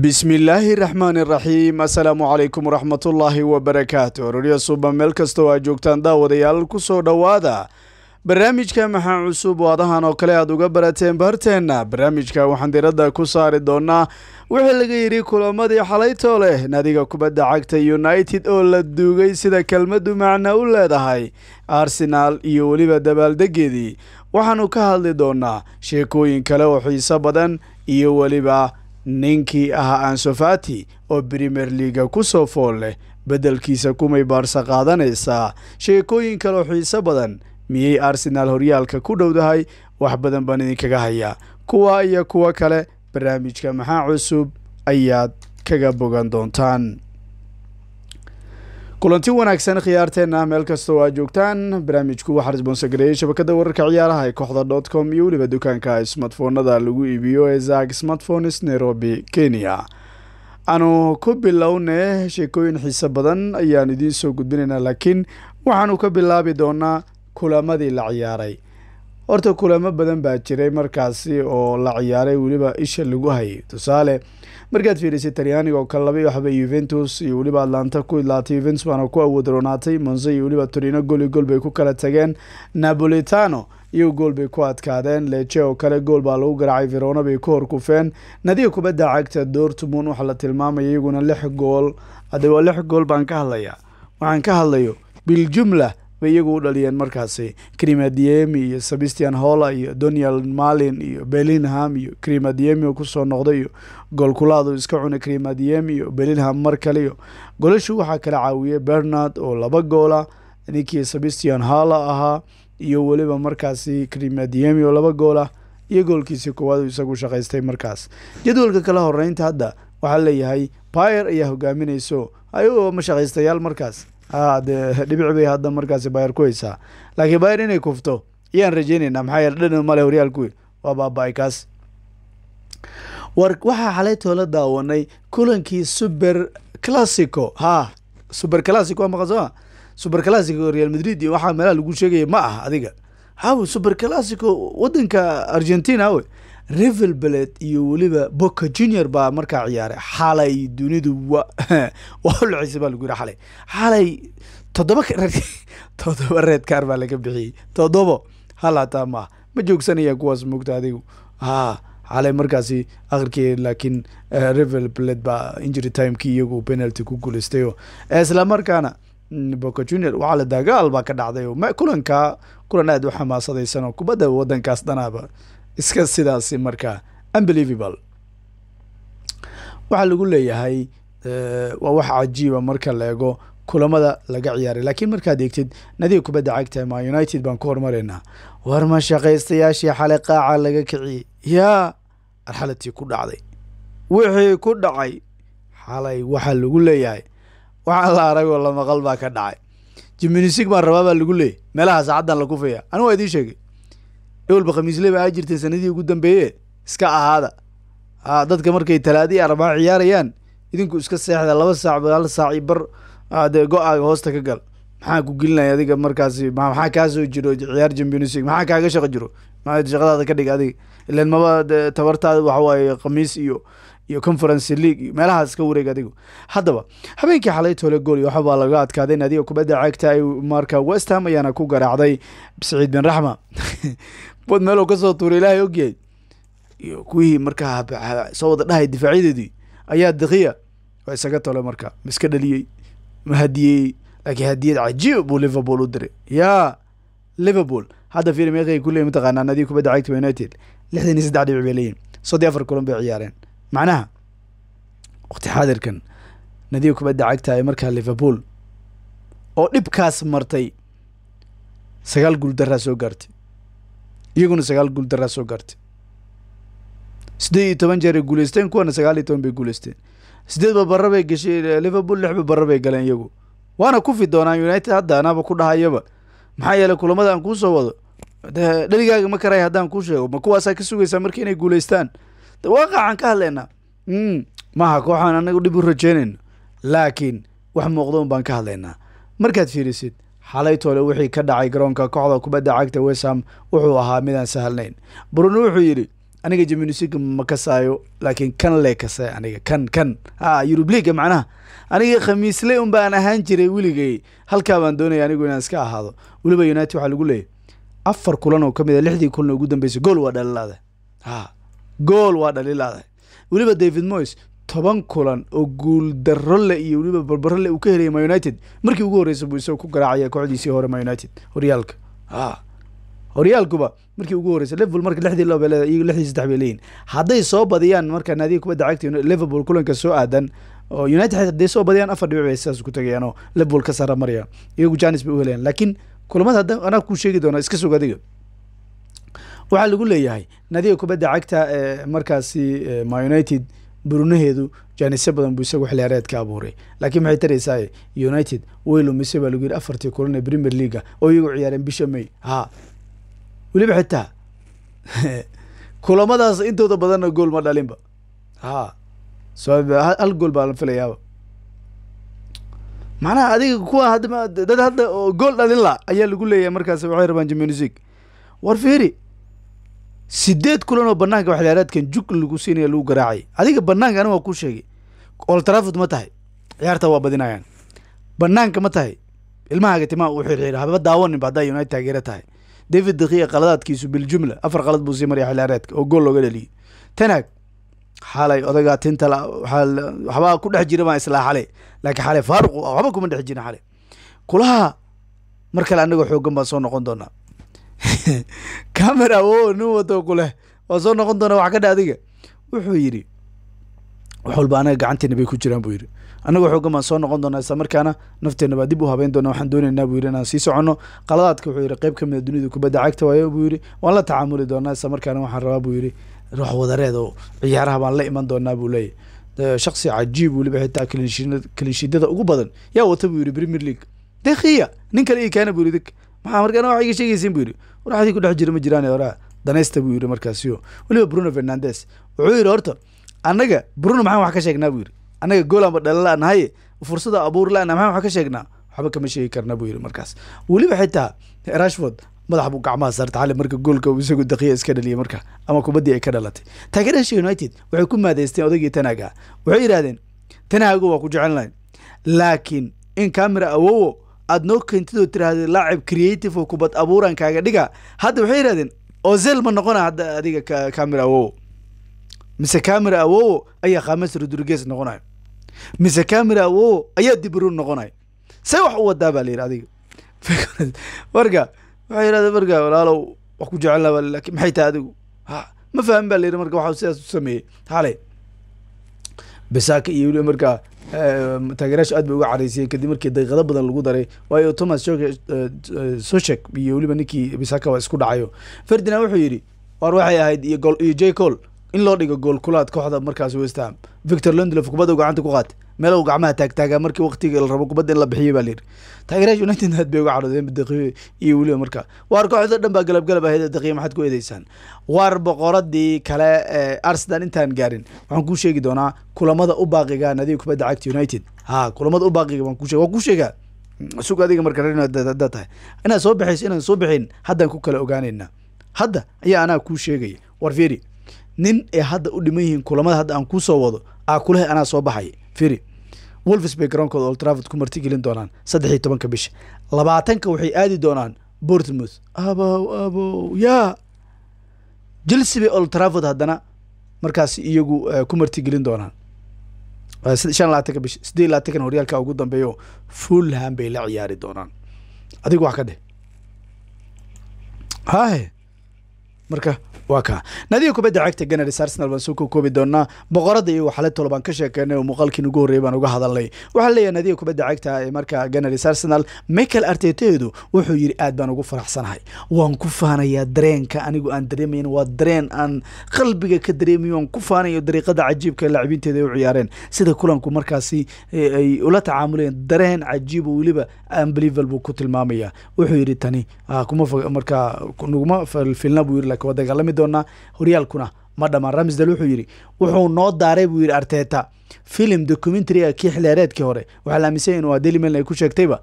bismillaahi raxmaani raxiim assalaamu calaykum waraxmatullaahi wabarakaatu rorya suuba meel kastoo aad joogtaan daawadayaal ku soo dhowaada barnaamijka maxaa cusub oo adahan oo kale aad uga barateen baharteenna barnaamijka waxaan diradda ku saari doonaa wixii laga yidhi kulamadii xalaytoo leh nadiga kubadda cagta united oo la duugay sida kelmaddu macna u leedahay arsenaal iyo weliba dabaaldegeedii waxaannu ka hadli doonaa sheekooyin kale oo xiiso badan iyo weliba ninkii ahaa ansofati oo brimer liaga ku soo fool leh beddelkiisa kumay baarsa qaadanaysaa sheekooyin kaleo xiiso badan miyey arsenaal horyaalka ku dhowdahay wax badan baan idinkaga hayaa kuwa iyo kuwa kale barnaamijka maxaa cusub ayaad kaga bogan doontaan kulanti wanaagsan khiyaarteenna meel kastoo aad joogtaan barnaamijku waxaa resbonsegareeyey shabakada wararka ciyaaraha ee kooxda dot com iyo weliba dukaanka smartfoonada lagu iibiyo ee zaag smartphones nairobi kenya aanu ku bilownee sheekooyin xiise badan ayaan idiin soo gudbinaynaa laakiin waxaanu ka bilaabi doonaa kulamadii la ciyaaray horta kulamo badan baa jiray markaasi oo la ciyaaray weliba isha lagu hayay tusaale markaad fiirisay talyaaniga oo kale labay waxba yuventus iyo weliba atlanta ku idlaatay yuventus baana ku awood roonaatay monse iyo weliba torino gooli gool bay ku kala tageen napolitano iyo gool bay ku adkaadeen leje oo kale gool baa lagu garaacay verona bay ku horkufeen nadiga kubadda cagta dortmund waxaa la tilmaamaya iyaguna lix gool hadda waa lix gool baan ka hadlayaa waxaan ka hadlayo biljumla bay iyagu u dhaliyeen markaasi krimadiemi iyo sebastian holla iyo donial malin iyo belinham iyo krimadiemi oo kusoo noqday iyo goolkulaadu iska cunay krimadiemi iyo belinham mar kale iyo golashu waxaa kala caawiyey bernard oo laba goola ah, ninkii sebastian holla ahaa iyo weliba markaasi krimadiemi oo laba goola ah, iyo goolkiisii koowaad isagu shaqaystay markaas jadwalka kala horeynta hadda waxaa leeyahay bayer ayaa hogaaminayso ayagoo mashaqaystayaal markaas Ah, dee dhibic bay hadda markaasi bayar ku haysaa laakiin bayar inay kufto yaan rajeyneynaa maxaa yeele dhan male horyaalkuwi waa baaba kaas war waxaa xalaytoo la daawanay kulankii super classico ha super classico waa maqan sooma super classico real madrid iyo waxaa meelaha lagu sheegaya ma ah adiga haw super classico waddanka argentina we rivel beled iyo weliba boca junior baa markaa ciyaaray xalay dunidu wa walaciise baa lagu yiri xalay xalay toddoba toddoba reedkaar baa laga bixiyey todobo hal hataa ma joogsanayaan kuwaas moogta adigu a xalay markaasi akhirkii laakiin eh, rivel baa injury timekii iyagu penalty ku guuleystayo isla markaana mm, boca junior waxaa la dagaal baa ka dhacday oo kulankaa kulan aad u xamaasadaysan oo kubadda wadankaas dhanaaba iska sidaasi marka unbelievable waxaa lagu leeyahay eh, waa wax cajiiba marka la kulamada laga ciyaaray laakiin markaad eegtid nadiga kubadda cagta ma united baan ku horumareynaa war ma shaqaystayaashii xalay qaaca laga kiciyey yaa arxalatii ku dhacday wixii ku dhacay xalay waxaa lagu leeyahay waxaa la aragoo la maqal baa ka dhacay jiminisig baan rabaa baa lagu leeyay meelahaa saacaddan la kufiya anigu waa idiin sheegay ewalba khamiisleba aa jirtay sanadihii ugu dambeeye iska ahaada dadka markay talaadii arbaa ciyaarayaan idinku iska seexda laba saac hal saaci bar dee go-aaga hoosta ka gal maxaa ku gelinaya adiga markaasi maxaa kaa soo jiro ciyaar champions league maxaa kaaga shaqo jiro maa shaqadaada ka dhig adiga ilan maba de tabartaada waxawaaye khamiis iyo iyo conference league iyo meelahaas ka wareeg adigu haddaba habeenkii xalay tole gool waxabaa laga adkaaday in kubadda cagta ay marka west ayaana ku garaacday siciid bin raxma bad meel kasoo tuuray ilaahay ogyahay iyo kuwihii markaa soo wada dhahay difaacyadeedii ayaa dakiya waa isaga tole marka miska dhaliyey ma hadiyeeyey laakiin hadiyad cajiib buu liverpool u diray yaa liverpool hadda fiiri meeqay kuleey mataqaanaa naadiga kubadda cagta united lixdan iyo saddex dhibic bay leeyihin soddii afar kulan bay ciyaareen macnaha waqti xaadirkan nadiga kubadda cagta ee markaa liverpool oo dhibkaas martay sagaal guul daraa soo gaartay iyaguna sagaal guul daraa soo gaartay siddeed iyo toban jeeray guuleysteen kuwana sagaal iyo toban bay guuleysteen sideedba babara bay gashay eh, liverpool lix babara bay galeen iyagu waana kufi doonaan united hadda anaaba ku dhahayaba maxaa yeele kulamada aan kuu soo wado de dheligaaga ma karay haddaan kuu sheego ma kuwaasaa ka sugaysaa marka inay guuleystaan de waaqacan ka hadlaynaa maha hmm, kooxaan anagu dhib u rajeynayno laakiin wax muuqda un baan ka hadleynaa markaad fiirisid xalaytoole wixii ka dhacay garoonka kooxda kubadda cagta westham wuxuu ahaa midaan sahalnayn bruno wuxuu yidhi aniga jiminisig ma kasaayo laakiin kan le kase aniga kan kan ah, a liaga macnaha aniga khamiisle un baan ahaan jiray weligay halkaa baan doonaya anigu inaan iska ahaado weliba united waxaa lagu leeyay afar kulan oo ka mid a ah lixdii kulan ugu dambeysay gool waa dhalilaada a ah, gool waa dhalilaada weliba david moyes toban kulan oo guul le iyo weliba barbaro le uu ka helaya ma united markii ugu horreysay buu isagoo ku garaacaya kooxdiisii hore ma united horyaalka ah, horyaalkuba markii ugu horreysay liverpool marka lixdii laba leeda iyago lixdii saddex bay leeyihin hadday soo badiyaan marka naadiga kubadda cagta liverpool kulanka soo aadan oo united hadday soo badiyaan afar dhibic bay sidaas ku tagayaan liverpool ka sara marayaan iyagu janis bay u helayaan laakiin kulamada hadda anaa kuu sheegi doonaa iska sog adiga waxaa lagu leeyahay naadiga kubadda cagta ee eh, markaasi eh, ma united burunaheedu jaanisyo badan buu isagu xilli hareedka abuuray laakiin maxay taraysaa united way lumisay baa lagu yidhi afartii kulan ee premier leaga oo iyagu ciyaareen bisha may ha weliba xitaa kulamadaas intooda badanna gool ma dhalinba ha hal gool baa la filayaaba macnaha adiga kuwa haddama dad hadda gool dhalin la ayaa lagu leeyahay markaas waxay rabaan jimnusig war fiiri sideed kulanoo banaanka waxdhaareedkan jug lagu siinaya lagu garaacay adiga banaanka aniga waa kuu sheegay oltrafod ma tahay ciyaarta waa badinayaan banaanka ma tahay ilmahaaga timaa uu xirxiidha haba daawaninba haddaa united taageera tahay david dakiia qaladaadkiisu biljumla afar qalad buu sii marya xildhaareedka oo gool looga dhaliyo tanaag xalay odagaa tinta waxbaa ku dhex jira baan islaa xale laakiin xale faaruq waxba kuma dhex jirin xale kulaha mar kale anagoo xooggan baan soo noqon doonaa camera wo nin wado ku leh waa soo noqon doona wax ka dhe adiga wuxuu yidhi wax walba anaga gacanteena bay ku jiraan buu yidhi annaga xoogan baan soo noqon doonaa isla markaana nafteenna baa dib u habeyn doona waxaan doonaynaa buu yidhi inaan sii soconno qaladaadka wuxuu yidhi qayb ka mida ah dunida kubadda cagta waayo buu yidhi waan la tacaamuli doonaa isla markaana waxaan rabaa buu yidhi ruux wadareed oo ciyaaraha baan la iman doonaa buu leeyahy shaksi cajiib weliba xitaa kalinshiidada ugu badan yaa wata buu yidhi premier league dekiya nin kale ii keena buu yidhi maxaa marka anaa waxa iga sheegaysiin bu yidhi war waxdii kudhex jira ma jiraan oraa danaysta buu yidhi markaasiyo weliba bruno fernandes wuxuu yidhi horta annaga bruno maxaan wax ka sheegnaa buu yidhi annaga goolaanba dhalala nahaye fursada abuur la-na maxaan wax ka sheegnaa waxba kama sheegi karna buu yidhi markaas weliba xitaa rashford madax buu gacmaha saarta xali marka goolka uu isagu daqiya iska dhaliyay marka ama kubaddii ay ka dhalatay taageerasha united waxay ku maadeysteen odaygii tanaga waxay yidhahdeen tanaago waa ku jecelnahay laakiin in camera awowo aad noo keentidoo tiraahdeed laacib creative oo kubad abuuran kaaga dhiga hadda waxay yidhahdeen ozel ma noqona hadda adiga camera awowo mise camera awowo ayaa khames rodriguez noqonayo mise camera awowo ayaa dibron noqonayo say wax u wadaa baa la yidhi adiga marka waxay yidhahdeen marka walaalow wax ku jecelnaa baa lakin maxay tahay adigu ma fahamin baa la yidhi marka waxaa sidaas u sameeyey xalay besaka iyo weliba Ehm, taageerayaasha aad bay uga caraysiyeen kadib markii daqiiqado badan lagu daray waayo thomas soshek eh, eh, iyo weliba ninkii bisaka isku dhacayo ferdinand wuxuu yidhi war waxay ahayd iyo jacool in loo dhigo goolkulaad kooxda markaas westham victor londlof kubadda gacanta ku qaatay meelo gacmaha taagtaagaa markii waktiga la rabo kubadda in la bixiyay baa layidhi taageerayash united aad bay uga cadhoodeen daqiiqo iyo weliba markaa waar kooxda dhan baa galabgalab ahayd daqiiqo maxaad ku eedeysaan waar boqoradii kale ee arsenal intaan gaarin waxaan kuu sheegi doonaa kulamada u baaqiga nadiga kubadda cagta united ha kulamada u baaqiga waan kuushe waan kuu sheegaa sug adiga marka haddaa tahay inaad soo bixayso inaan soo bixin haddaan ku kala ogaanayna hadda ayaa anaa kuu sheegaya war fiiri nin ee hadda u dhiman yihiin kulamada hadda aan kusoo wado aakulahay anaa soo baxay firi wolfs bay garoonkooda oltraford ku martigelin doonaan saddex iyo tobanka bisha labaatanka waxay aadi doonaan bortmouth abow abow ya jelsi bay oltraford haddana markaas iyagu eh, ku martigelin doonaan eh, shan labaatanka bisha sideed labaatankan horyaalka ugu dambeeyo fulham bay la ciyaari doonaan adigu wax ka dheh haye marka waa ka kubadda cagta ganars arsenal baan soo kokoobi doonaa boqorada iyo waxaleetolo baan ka sheekeynay oo muuqaalkiin ugu horreeyay baan uga hadalnay waxaan leeyahay naadiga kubadda cagta ee markaa ganars arsenal michael arteteedu wuxuu yidhi aad baan ugu faraxsanahay waan ku faanayaa dareenka anigu aan dareemayn waa dareen aan qalbiga ka dareemayo aan ku faanayo dariiqada cajiibka laacibiinteeda ay u ciyaareen sida kulanku markaasi eh, ay ula tacaamuleen dareen cajiib oo weliba unbelieval buu ku tilmaamaya wuxuu yidhi tani ah, kuma markaa naguma filfilna buu yidhi lakiin waa dagaalamid kulmi doonaa horyaalkuna ma dhammaan ramsdal wuxuu yidhi wuxuu noo daaray buu yidhi arteta filim documentariga kii xilheereedkii hore waxaa la aaminsanya inuu daily mail ay ku sheegtayba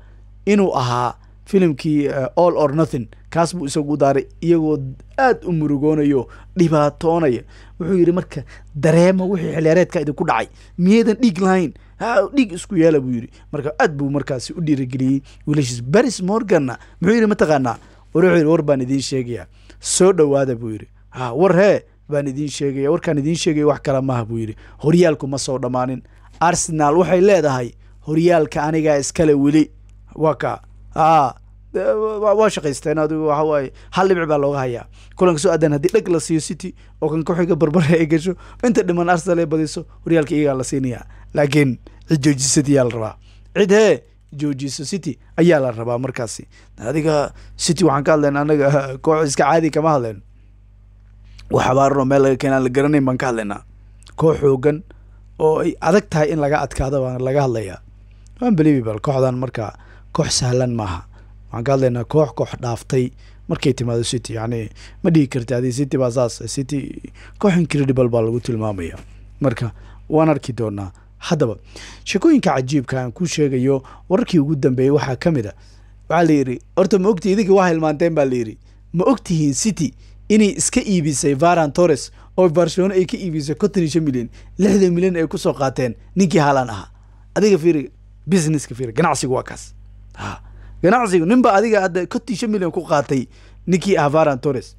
inuu ahaa filimkii eh, all or nothing kaas buu isagu daaray iyagoo aada u murugoonayo dhibaatoonaya wuxuu yidhi marka dareema wixii xilheereedka idinku dhacay miyaydan dhiig lahayn dhiig isku yeela buu yidhi marka aad buu markaasi u dhiirageliyey wiilashiis baris morganna muxuu yidhi mataqaanaa wuxuu yidhi war baan idiin sheegayaa soo dhowaada buu yidhi war he baan idiin sheegaya warkaan idiin sheegay wax kale maha buu yidhi horyaalku ma soo dhammaanin arsenaal waxay leedahay horyaalka anigaa iskale weli waa a waa shaqaysteen adigu waxa hal dhibci baa looga hayaa kulanka soo adan haddii dheg la siiyo city oo kan kuxiga barbare ay gasho inta dhiman arsenal ay badiso horyaalka iyagaa la siinayaa laakiin cid joojiso city ayaa la rabaa cid hee joojiso city ayaa la rabaa markaasi adiga city waxaan ka hadlayn annaga koox iska caadi kama hadlayn wax abaaranoo meel laga keenaan la garanayn baan ka hadlaynaa koox xoogan oo ay adag tahay in laga adkaada baan laga hadlayaa unbelievable kooxdan marka koox sahlan maaha waxaan ka hadlaynaa koox koox dhaaftay markay timaado city yacni ma dhigi karti adi city baa saas city koox incredible baa lagu tilmaamaya marka waan arki doonaa haddaba sheekooyinka cajiibka aan ku sheegayo wararkii ugu dambeeyey waxaa ka mid a ah, waxaa la yidhi horta ma ogtihi idinkii waa hilmaanteen baa la yidhi ma ogtihiin city inay iska iibisay varan torres oo barcelona ay ka iibisay konton iyo shan milyan lixdan milyan ay kusoo qaateen ninkii haalan ahaa adiga fiiri businesska fiiri ganacsigu waa kaas ha ganacsigu ninba adiga hadda konton iyo shan milyan ku qaatay ninkii ah varan torres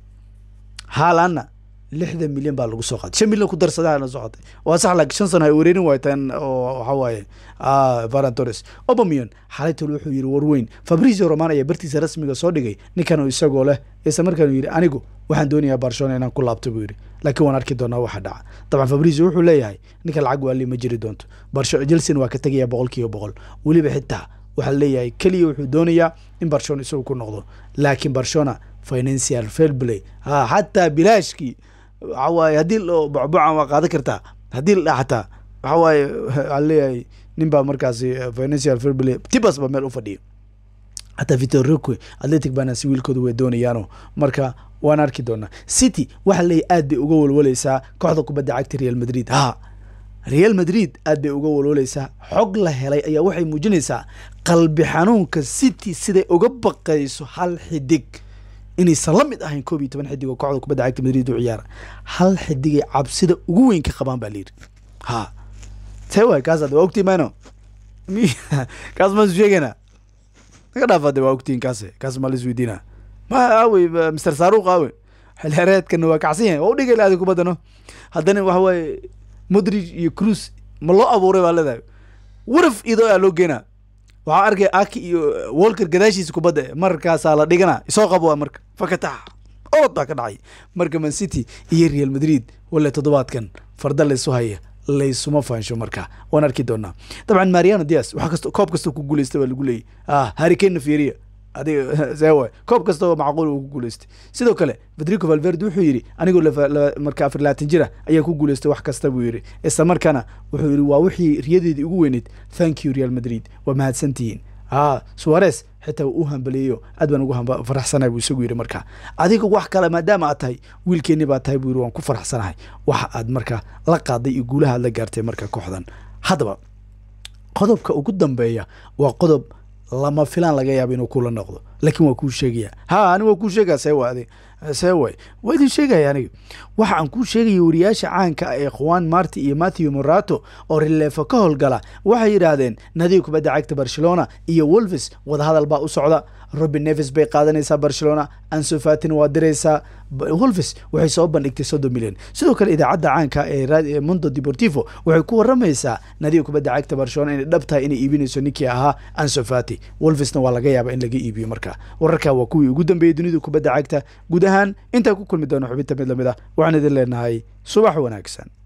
haalaanna lixdan milyan baa lagu soo qaatay shan milyan ku darsadaa soo qaatay waa sax shan sano ay wareerin waaytaan oo waxaa ah, varantores obamion xalaytul wuxuu yidhi warweyn fabrizio roman ayaa bartiisa rasmiga soo dhigay ninkan isagoo leh isla markaanu yidhi anigu waxaan doonayaa barcelona inaan ku laabto buu yidhi laakiin waan arki doonaa waxa dhaca dabcan fabrizio wuxuu leeyahay ninka lacag waali ma jiri doonto chelsea waa ka tegayaa boqol boqol weliba xitaa waxaa leeyahay keliya wuxuu doonayaa in barcelona isagu ku noqdo laakiin barcelona financial fair xataa ah, bilaashkii waxawaaye haddii lo bocbocan waa qaadan kartaa haddii la dhaaxataa waxawaaye waxaa leeyahay nin baa markaasi eh, financial firble tibas baa meel u fadhiya hataa vitorroque atletic baana si wiilkooda way doonayaano marka waan arki doonaa city waxaa leeyahy aad bay uga walwalaysaa kooxda kubadda cagta real madrid ha real madrid aad bay uga walwalaysaa xog la helay ayaa waxay muujinaysaa qalbi xanuunka city siday uga baqayso hal xidig inaysan la mid ahayn koob iyo toban xidig oo kooxda kubadda cagta madrid u ciyaara hal xidigay cabsida ugu weyn ka qabaan baa layidhi ha see waay kaasaade waa ogtiin mano kaas maan isu sheegeynaa naga dhaafaade waa ogtiin kaase kaas maa la is weydiinaa ma aawey mister saaruuq aawe xilhereedkana waa kacsan waa u dhigay laadi kubaddano haddana waxa waaye modrig iyo cruise ma loo abuuray baa leedahay waraf idoo aa loo geenaa waxaa arkay aki iyo eh, wolker gadaashiisa kubadda markaasaa la dhigana isoo qabo marka fakataxa orod baa ka dhacay marka man city iyo real madrid wale toddobaadkan farda laysu haya laysuma fahansho marka waan arki doonaa dabcan mariano dias wax kast koob kasta ku guulaysta baa lagu leeyay ah, harikena fieriya adiga zewa koob kastao macquul uu ku guuleystay sidoo kale federico valverde wuxuu yidhi anigoo marka afar labaatan jira ayaa ku guuleystay wax kasta buu yidhi isla markaana wuxuu yidhi waa wixii riyadeedii ugu weyneyd thank you real madrid waa mahadsantihiin a suares xitaa u hambaliyeyo aad baan ugu faraxsanahay buu isagu yidhi markaa adiga wax kale maadaama aad tahay wiilkeenni baa tahay buu yidhi waan ku faraxsanahay waxa aad markaa la qaaday iyo guulaha aad la gaartay marka kooxdan haddaba qodobka ugu dambeeya waa qodob lama filaan laga yaaba inuu kula noqdo laakiin waa kuu sheegaya ha ani waa kuu sheegaya see waa adi see waay waa idin sheegaya anigi waxa aan kuu sheegaya wariyaasha caanka ah ee khuan marti iyo matthew morato oo rileefo ka howlgala waxay yidhaahdeen nadiib kubadda cagta barcelona iyo wolves wadahadal baa u socda robin nevis bay qaadanaysaa barcelona ansofatin waa diraysaa holvis waxay soo bandhigtay soddon milyan sidoo kale idaacadda caanka ee mondo deportivo waxay ku waramaysaa nadiga kubadda cagta barcelona inay dhab tahay inay iibinayso ninkii ahaa ansofati wolvisna waa laga yaabaa in laga iibiyo markaa wararka waa kuwii ugu dambeeyey dunida kubadda cagta guud ahaan intaa ku kulmi doono xubinta mid lamid ah waxaan idin leenahay subax wanaagsan